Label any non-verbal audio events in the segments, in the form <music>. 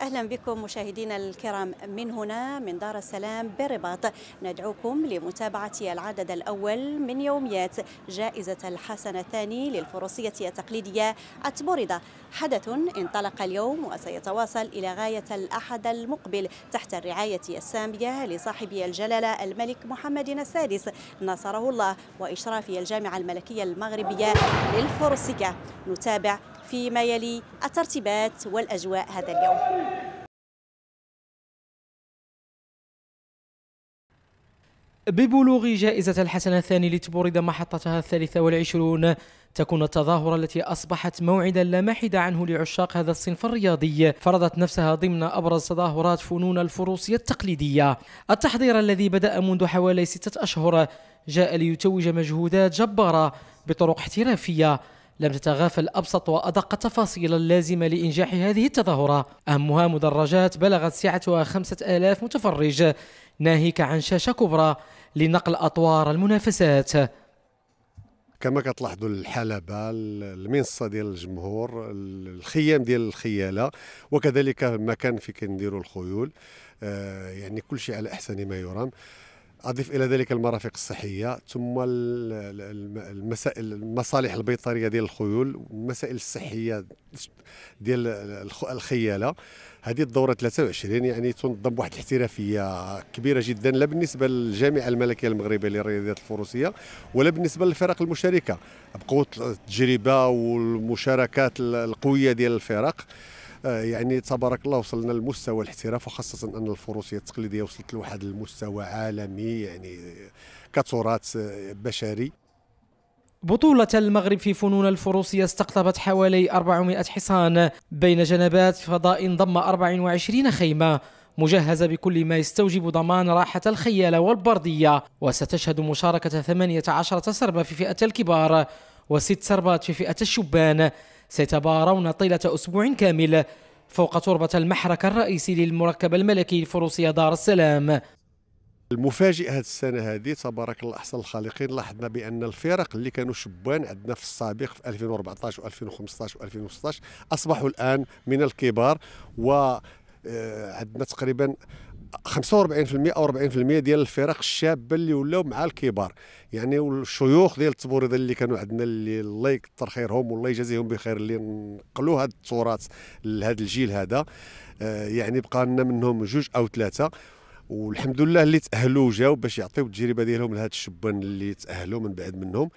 أهلا بكم مشاهدينا الكرام من هنا من دار السلام برباط ندعوكم لمتابعة العدد الأول من يوميات جائزة الحسن الثاني للفروسية التقليدية أتبوردة حدث انطلق اليوم وسيتواصل إلى غاية الأحد المقبل تحت الرعاية السامية لصاحب الجلالة الملك محمد السادس نصره الله وإشراف الجامعة الملكية المغربية للفروسية نتابع فيما يلي الترتيبات والأجواء هذا اليوم ببلوغ جائزة الحسن الثاني لتبرد محطتها الثالثة والعشرون تكون التظاهرة التي أصبحت موعدا لا محد عنه لعشاق هذا الصنف الرياضي فرضت نفسها ضمن أبرز تظاهرات فنون الفروسية التقليدية التحضير الذي بدأ منذ حوالي ستة أشهر جاء ليتوج مجهودات جبارة بطرق احترافية لم تتغافل أبسط وأدق التفاصيل اللازمة لإنجاح هذه التظاهرة أهمها مدرجات بلغت سعتها خمسة آلاف متفرج ناهيك عن شاشة كبرى لنقل أطوار المنافسات كما كتلاحظوا الحلبة المنصة ديال الجمهور الخيام ديال الخيالة وكذلك المكان في كنديروا الخيول آه، يعني كل شيء على أحسن ما يرام أضيف إلى ذلك المرافق الصحية ثم المسائل المصالح البيطرية ديال الخيول المسائل الصحية ديال الخيالة هذه الدورة 23 يعني تنظم بواحد الاحترافية كبيرة جدا لا بالنسبة للجامعة الملكية المغربية للرياضيات الفروسية ولا بالنسبة للفرق المشاركة بقوة التجربة والمشاركات القوية ديال الفرق آه، يعني تبارك الله وصلنا لمستوى الاحتراف وخاصه ان الفروسيه التقليديه وصلت لواحد المستوى عالمي يعني كتراث آه، بشري بطولة المغرب في فنون الفروسية استقطبت حوالي 400 حصان بين جنبات فضاء ضم 24 خيمة مجهزة بكل ما يستوجب ضمان راحة الخيالة والبردية وستشهد مشاركة 18 سربة في فئة الكبار وست سربات في فئة الشبان سيتبارون طيلة أسبوع كامل فوق تربة المحرك الرئيسي للمركب الملكي الفروسية دار السلام المفاجئ هذه السنه هذه تبارك الله احسن الخالقين لاحظنا بان الفرق اللي كانوا شبان عندنا في السابق في 2014 و2015 و2016 اصبحوا الان من الكبار و آه، عندنا تقريبا 45% او 40% ديال الفرق الشابه اللي ولاو مع الكبار يعني والشيوخ ديال التبوريضه اللي كانوا عندنا اللي الله يكثر خيرهم والله يجازيهم بخير اللي نقلوا هذا التراث لهذا الجيل هذا آه يعني بقى لنا منهم جوج او ثلاثه والحمد لله اللي تاهلوا وجاو باش يعطيو التجربه ديالهم لهاد الشبان اللي تاهلوا من بعد منهم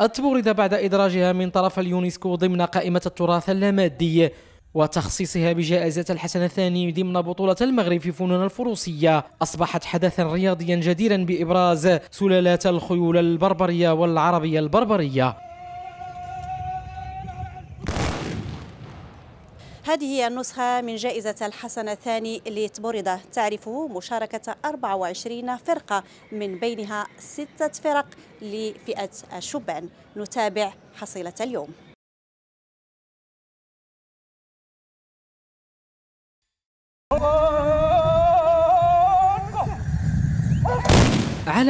التبوريضه بعد ادراجها من طرف اليونسكو ضمن قائمه التراث اللامادي وتخصيصها بجائزة الحسن الثاني ضمن بطولة المغرب في فنون الفروسية أصبحت حدثا رياضيا جديرا بإبراز سلالات الخيول البربرية والعربية البربرية هذه هي النسخة من جائزة الحسن الثاني اللي تعرفه تعرف مشاركة 24 فرقة من بينها ستة فرق لفئة الشبان نتابع حصيلة اليوم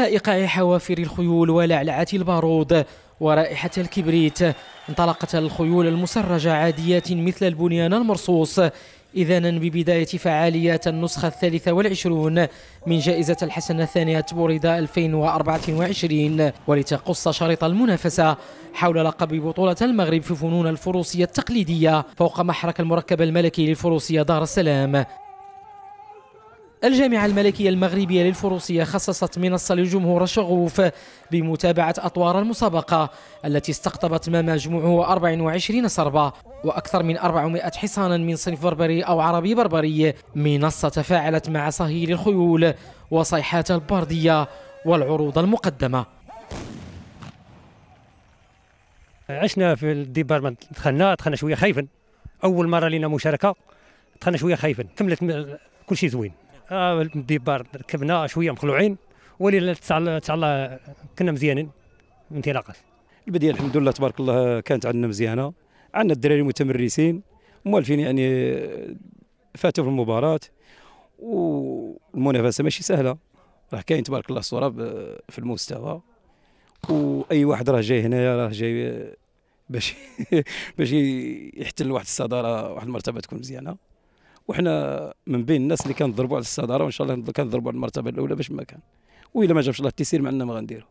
على إيقاع حوافر الخيول ولعلعة البارود ورائحة الكبريت انطلقت الخيول المسرجة عاديات مثل البنيان المرصوص إذانا ببداية فعاليات النسخة الثالثة والعشرون من جائزة الحسنة الثانية بوريدا 2024 ولتقص شريط المنافسة حول لقب بطولة المغرب في فنون الفروسية التقليدية فوق محرك المركب الملكي للفروسية دار السلام الجامعة الملكية المغربية للفروسية خصصت منصة للجمهور الشغوف بمتابعة أطوار المسابقة التي استقطبت ما مجموعه 24 صربة وأكثر من 400 حصانا من صنف بربري أو عربي بربري منصة تفاعلت مع صهيل الخيول وصيحات الباردية والعروض المقدمة عشنا في الديبارمنت دخلنا دخلنا شويه خايفا اول مره لنا مشاركه دخلنا شويه خايفا كملت كل شيء زوين الديبار ركبنا شويه مخلوعين ولله الله كنا مزيانين انطلاقات البدايه الحمد لله تبارك الله كانت عندنا مزيانه عندنا الدراري متمرسين موالفين يعني فاتوا في المباراه والمنافسه ماشي سهله راه كاين تبارك الله الصوره في المستوى واي واحد راه جاي هنايا راه جاي باش <laughs> باش يحتل واحد الصداره واحد المرتبه تكون مزيانه وحنا من بين الناس اللي كنضربوا على الصداره وان شاء الله كنضربوا على المرتبه الاولى باش ما كان والا ما جابش الله التيسير ما عندنا ما غنديروا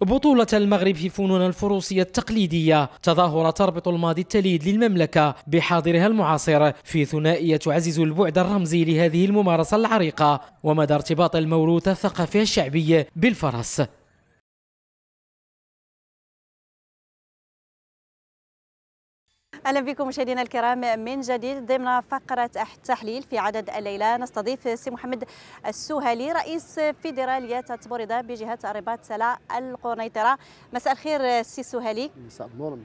بطولة المغرب في فنون الفروسية التقليدية تظاهرة تربط الماضي التليد للمملكة بحاضرها المعاصر في ثنائية تعزز البعد الرمزي لهذه الممارسة العريقة ومدى ارتباط الموروث الثقافي الشعبي بالفرس اهلا بكم مشاهدينا الكرام من جديد ضمن فقره التحليل في عدد الليله نستضيف سي محمد السوهالي رئيس فيدراليه تبوريضه بجهه الرباط سلا القنيطره مساء الخير سي سوهلي مساء النور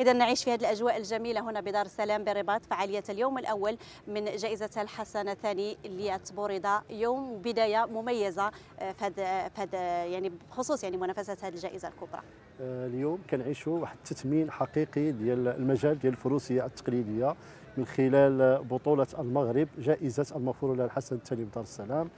إذا نعيش في هذه الأجواء الجميلة هنا بدار السلام بالرباط فعالية اليوم الأول من جائزة الحسن الثاني اللي تبورد يوم بداية مميزة آه، في هذا آه، آه، يعني بخصوص يعني منافسة هذه الجائزة الكبرى. اليوم كنعيشوا واحد التثمين حقيقي ديال المجال ديال الفروسية التقليدية من خلال بطولة المغرب جائزة المغفور لها الحسن الثاني بدار السلام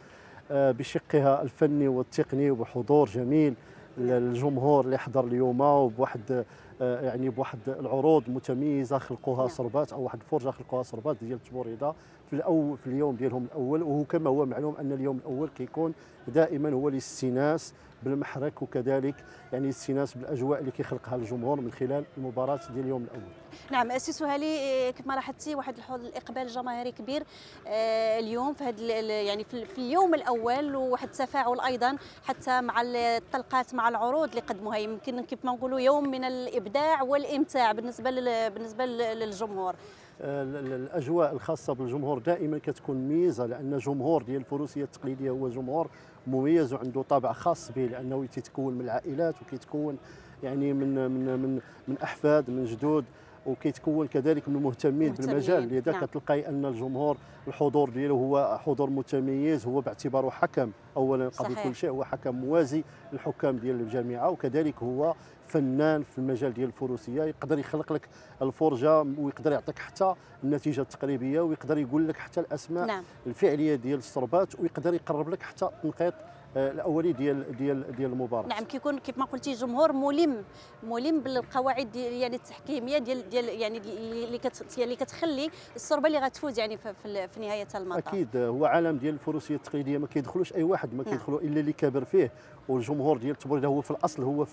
بشقها الفني والتقني وبحضور جميل للجمهور اللي حضر اليوم وبواحد يعني بواحد العروض متميزه خلقوها نعم. صربات او واحد الفرجه خلقوها صربات ديال التبوريده في الاول في اليوم ديالهم الاول وهو كما هو معلوم ان اليوم الاول كيكون دائما هو الاستئناس بالمحرك وكذلك يعني الاستئناس بالاجواء اللي كيخلقها الجمهور من خلال المباراه ديال اليوم الاول. نعم السي سهالي إيه، كما لاحظتي واحد الاقبال جماهيري كبير آه، اليوم في هذا يعني في اليوم الاول وواحد التفاعل ايضا حتى مع الطلقات مع العروض اللي قدموها يمكن كيف ما نقولوا يوم من الابداع والامتاع بالنسبه بالنسبه للجمهور. الاجواء الخاصه بالجمهور دائما كتكون ميزه لان الجمهور ديال الفروسيه التقليديه هو جمهور مميز وعنده طابع خاص به لانه تتكون من العائلات وكيتكون يعني من من من من احفاد من جدود وكيتكون كذلك من المهتمين بالمجال لذا نعم. كتلقاي ان الجمهور الحضور ديالو هو حضور متميز هو باعتباره حكم اولا قبل كل شيء هو حكم موازي للحكام ديال الجامعه وكذلك هو فنان في المجال ديال الفروسيه يقدر يخلق لك الفرجه ويقدر يعطيك حتى النتيجه التقريبيه ويقدر يقول لك حتى الاسماء نعم. الفعليه ديال الصربات ويقدر يقرب لك حتى تنقيط الاولي ديال ديال ديال المباراه نعم كيكون كيف ما قلتي جمهور ملم ملم بالقواعد ديال يعني التحكيميه ديال ديال يعني اللي كت اللي كتخلي الصربه اللي غتفوز يعني في, في نهايه المطاف اكيد هو عالم ديال الفروسيه التقليديه ما كيدخلوش اي واحد ما نعم. كيدخلوا الا اللي كابر فيه والجمهور ديال التبريده هو في الاصل هو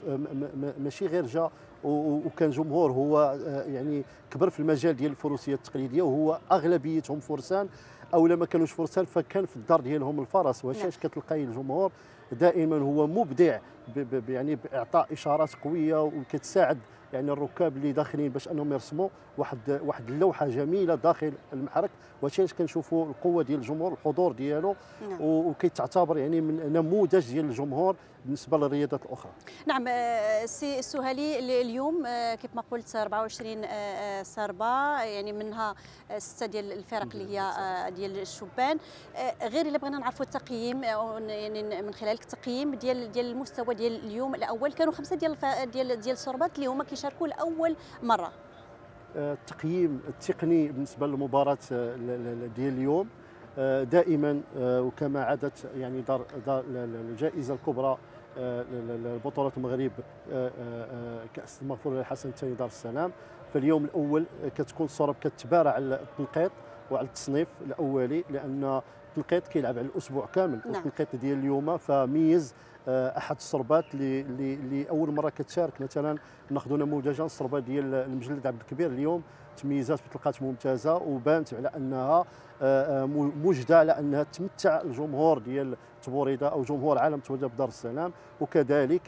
ماشي غير جا وكان جمهور هو آه، يعني كبر في المجال ديال الفروسيه التقليديه وهو اغلبيتهم فرسان او لما كانوش فرسان فكان في الدار ديالهم الفرس وشاش نعم. كتلقاي الجمهور دائما هو مبدع يعني باعطاء اشارات قويه وكتساعد يعني الركاب اللي داخلين باش انهم يرسموا واحد واحد اللوحه جميله داخل المحرك وهادشي كنشوفوا القوه ديال الجمهور الحضور ديالو نعم. وكيتعتبر يعني من نموذج ديال الجمهور بالنسبه للرياضات الاخرى نعم السي آه، السهالي اليوم آه، كيف ما قلت 24 آه، سربه يعني منها سته ديال الفرق اللي هي نعم، ديال الشبان غير الا بغينا نعرفوا التقييم يعني من خلالك التقييم ديال ديال المستوى ديال اليوم الاول كانوا خمسه ديال ديال ديال السربات اللي هما شاركوا لاول مره آه، التقييم التقني بالنسبه للمباراه آه، ديال اليوم آه، دائما وكما عادت يعني دار, دار الجائزه الكبرى لبطوله المغرب كاس المغفور للحسن الثاني دار السلام فاليوم الاول كتكون الصوره كتبارع على التنقيط وعلى التصنيف الاولي لان التنقيط كيلعب على الاسبوع كامل نعم. والتنقيط ديال اليوم فميز آه، احد الصربات اللي اللي اول مره كتشارك مثلا ناخذ نموذجا الصربه ديال المجلد عبد الكبير اليوم تميزات بطلقات ممتازه وبانت على انها آه، آه، موجده على انها تمتع الجمهور ديال تبوريده او جمهور عالم تبوريده بدار السلام وكذلك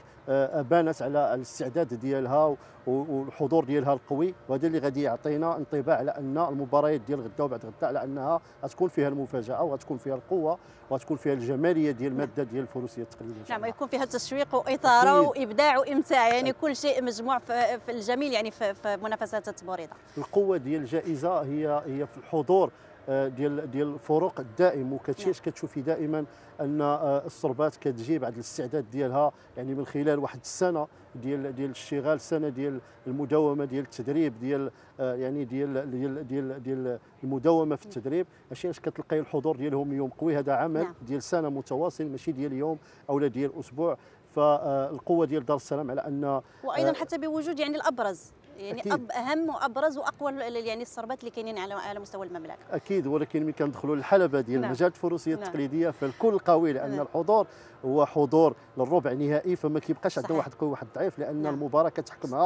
بانت على الاستعداد ديالها والحضور ديالها القوي وهذا اللي غادي يعطينا انطباع على ان المباريات ديال غدا وبعد غدا على انها غتكون فيها المفاجاه وغتكون فيها القوه وغتكون فيها الجماليه ديال الماده ديال الفروسيه التقليديه نعم زعما يكون فيها تشويق واثاره وابداع وامتاع يعني كل شيء مجموع في الجميل يعني في منافسات التبوريضه القوه ديال الجائزه هي هي في الحضور آه، ديال ديال الفروق الدائم وكتشيش نعم. كتشوفي دائما ان آه، الصربات كتجي بعد الاستعداد ديالها يعني من خلال واحد السنه ديال ديال الاشتغال سنه ديال المداومه ديال التدريب ديال آه، يعني ديال ديال ديال, ديال المداومه في التدريب ماشي اش كتلقاي الحضور ديالهم يوم قوي هذا عمل نعم. ديال سنه متواصل ماشي ديال يوم او ديال اسبوع فالقوه ديال دار السلام على ان وايضا حتى بوجود يعني الابرز يعني أب اهم وابرز واقوى يعني الصربات اللي كاينين على على مستوى المملكه اكيد ولكن ملي كندخلوا للحلبه ديال نعم. المجال الفروسيه نعم. التقليديه فالكل قوي لان نعم. الحضور هو حضور للربع نهائي فما كيبقاش عندنا واحد قوي واحد ضعيف لان نعم. المباراه كتحكمها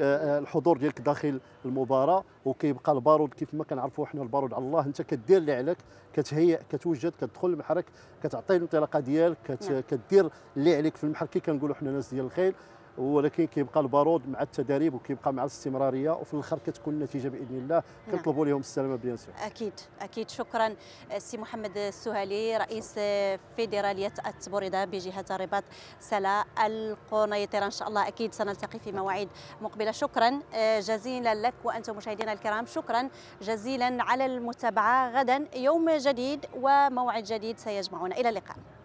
آه، آه، الحضور ديالك داخل المباراه وكيبقى البارود كيف ما كنعرفوا حنا البارود على الله انت كدير اللي عليك كتهيئ كتوجد كتدخل المحرك كتعطي الانطلاقه ديالك كت... نعم. كدير اللي عليك في المحرك كي كنقولوا حنا ناس ديال الخيل ولكن كيبقى البارود مع التدريب وكيبقى مع الاستمراريه وفي الاخر كتكون النتيجه باذن الله نعم. كنطلبوا لهم السلامه بيان سور اكيد اكيد شكرا السي محمد السهالي رئيس فيدراليه التبريده بجهه رباط سلا القنيطره ان شاء الله اكيد سنلتقي في مواعيد مقبله شكرا آه، جزيلا لك وانتم مشاهدينا الكرام شكرا جزيلا على المتابعه غدا يوم جديد وموعد جديد سيجمعنا الى اللقاء